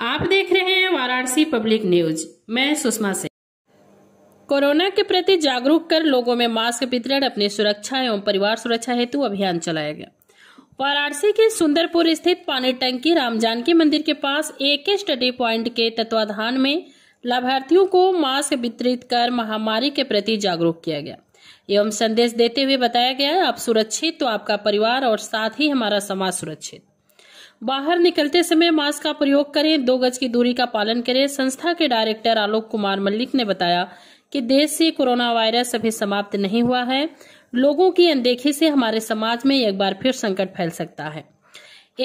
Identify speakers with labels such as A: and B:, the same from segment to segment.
A: आप देख रहे हैं वाराणसी पब्लिक न्यूज मैं सुषमा सिंह कोरोना के प्रति जागरूक कर लोगों में मास्क वितरण अपनी सुरक्षा एवं परिवार सुरक्षा हेतु अभियान चलाया गया वाराणसी के सुंदरपुर स्थित पानी टंकी राम जानकी मंदिर के पास एक स्टडी प्वाइंट के तत्वाधान में लाभार्थियों को मास्क वितरित कर महामारी के प्रति जागरूक किया गया एवं संदेश देते हुए बताया गया आप सुरक्षित तो आपका परिवार और साथ ही हमारा समाज सुरक्षित बाहर निकलते समय मास्क का प्रयोग करें दो गज की दूरी का पालन करें संस्था के डायरेक्टर आलोक कुमार मल्लिक ने बताया कि देश से कोरोना वायरस अभी समाप्त नहीं हुआ है लोगों की अनदेखी से हमारे समाज में एक बार फिर संकट फैल सकता है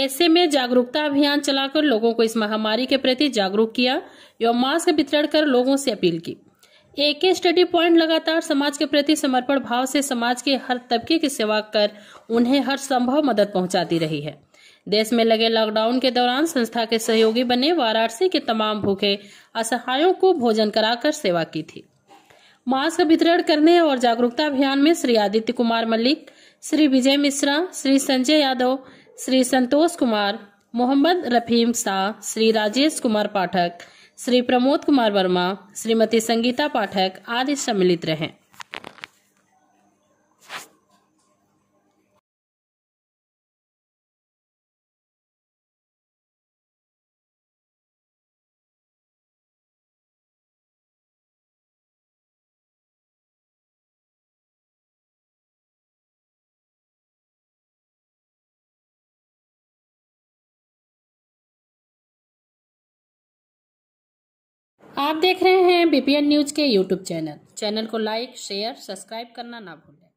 A: ऐसे में जागरूकता अभियान चलाकर लोगों को इस महामारी के प्रति जागरूक किया एवं मास्क वितरण कर लोगों से अपील की एक एक स्टडी पॉइंट लगातार समाज के प्रति समर्पण भाव से समाज के हर तबके की सेवा कर उन्हें हर संभव मदद पहुंचाती रही है देश में लगे लॉकडाउन के दौरान संस्था के सहयोगी बने वाराणसी के तमाम भूखे असहायों को भोजन कराकर सेवा की थी मास्क वितरण करने और जागरूकता अभियान में श्री आदित्य कुमार मलिक श्री विजय मिश्रा श्री संजय यादव श्री संतोष कुमार मोहम्मद रफीम शाह श्री राजेश कुमार पाठक श्री प्रमोद कुमार वर्मा श्रीमती
B: संगीता पाठक आदि सम्मिलित रहे आप देख रहे हैं बीपीएन न्यूज के यूट्यूब चैनल चैनल को लाइक शेयर सब्सक्राइब करना ना भूलें